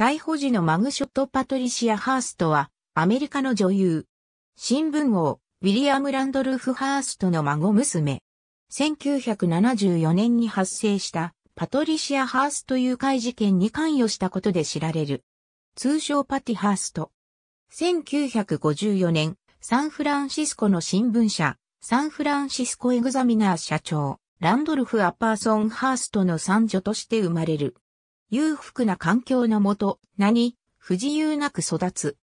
逮捕時のマグショットパトリシア・ハーストは、アメリカの女優。新聞王、ウィリアム・ランドルフ・ハーストの孫娘。1974年に発生したパトリシア・ハースト誘拐事件に関与したことで知られる。通称パティ・ハースト。1954年、サンフランシスコの新聞社、サンフランシスコエグザミナー社長、ランドルフ・アパーソン・ハーストの三女として生まれる。裕福な環境のもと、何、不自由なく育つ。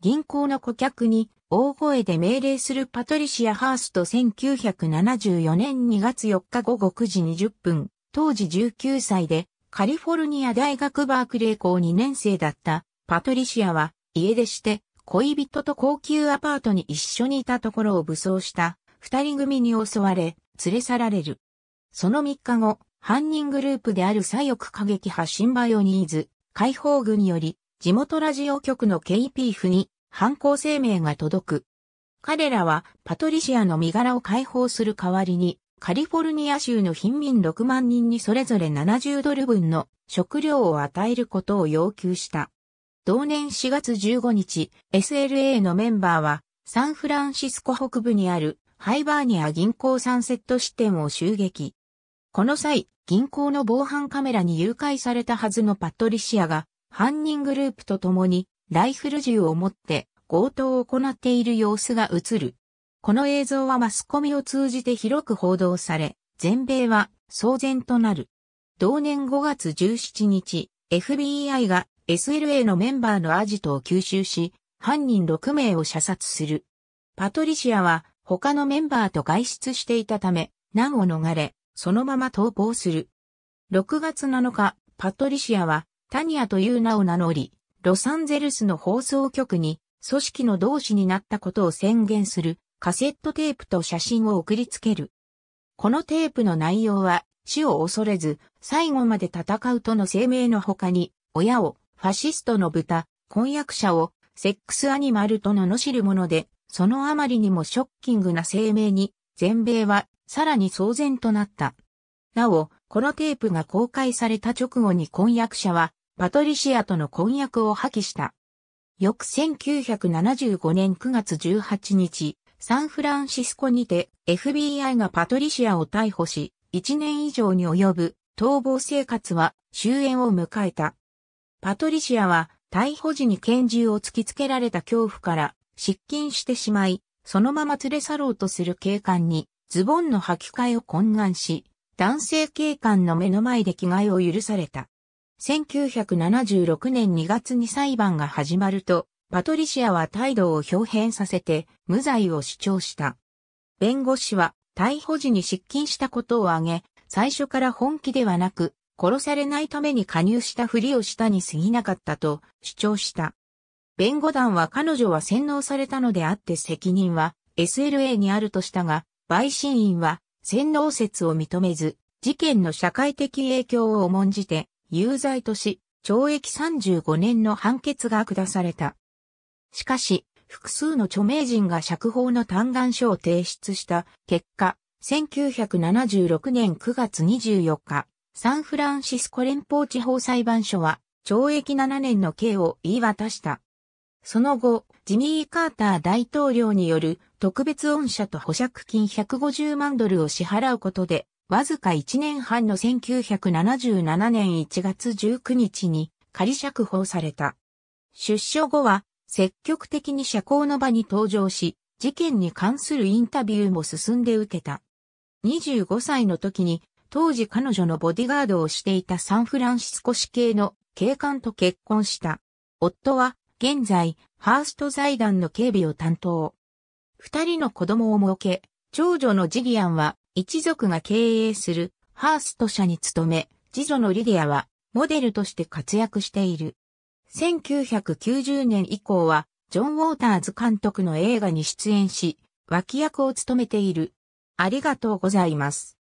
銀行の顧客に大声で命令するパトリシア・ハースト1974年2月4日午後9時20分、当時19歳でカリフォルニア大学バークレー校2年生だったパトリシアは家出して恋人と高級アパートに一緒にいたところを武装した二人組に襲われ連れ去られる。その3日後、犯人グループである左翼過激派シンバイオニーズ解放軍により地元ラジオ局の KP 府に犯行声明が届く。彼らはパトリシアの身柄を解放する代わりにカリフォルニア州の貧民6万人にそれぞれ70ドル分の食料を与えることを要求した。同年4月15日、SLA のメンバーはサンフランシスコ北部にあるハイバーニア銀行サンセット支店を襲撃。この際、銀行の防犯カメラに誘拐されたはずのパトリシアが、犯人グループと共に、ライフル銃を持って強盗を行っている様子が映る。この映像はマスコミを通じて広く報道され、全米は騒然となる。同年5月17日、FBI が SLA のメンバーのアジトを吸収し、犯人6名を射殺する。パトリシアは他のメンバーと外出していたため、難を逃れ、そのまま逃亡する。6月7日、パトリシアは、タニアという名を名乗り、ロサンゼルスの放送局に、組織の同志になったことを宣言する、カセットテープと写真を送りつける。このテープの内容は、死を恐れず、最後まで戦うとの声明の他に、親を、ファシストの豚、婚約者を、セックスアニマルと罵るもので、そのあまりにもショッキングな声明に、全米はさらに騒然となった。なお、このテープが公開された直後に婚約者は、パトリシアとの婚約を破棄した。翌1975年9月18日、サンフランシスコにて FBI がパトリシアを逮捕し、1年以上に及ぶ逃亡生活は終焉を迎えた。パトリシアは逮捕時に拳銃を突きつけられた恐怖から失禁してしまい、そのまま連れ去ろうとする警官にズボンの履き替えを懇願し、男性警官の目の前で着替えを許された。1976年2月に裁判が始まると、パトリシアは態度を表変させて無罪を主張した。弁護士は逮捕時に失禁したことを挙げ、最初から本気ではなく、殺されないために加入したふりをしたに過ぎなかったと主張した。弁護団は彼女は洗脳されたのであって責任は SLA にあるとしたが、陪審員は洗脳説を認めず、事件の社会的影響を重んじて、有罪とし、懲役35年の判決が下された。しかし、複数の著名人が釈放の嘆願書を提出した結果、1976年9月24日、サンフランシスコ連邦地方裁判所は、懲役7年の刑を言い渡した。その後、ジミー・カーター大統領による特別恩赦と保釈金150万ドルを支払うことで、わずか1年半の1977年1月19日に仮釈放された。出所後は積極的に社交の場に登場し、事件に関するインタビューも進んで受けた。25歳の時に当時彼女のボディガードをしていたサンフランシスコ市系の警官と結婚した。夫は現在、ハースト財団の警備を担当。二人の子供を設け、長女のジリアンは一族が経営するハースト社に勤め、次女のリディアはモデルとして活躍している。1990年以降はジョン・ウォーターズ監督の映画に出演し、脇役を務めている。ありがとうございます。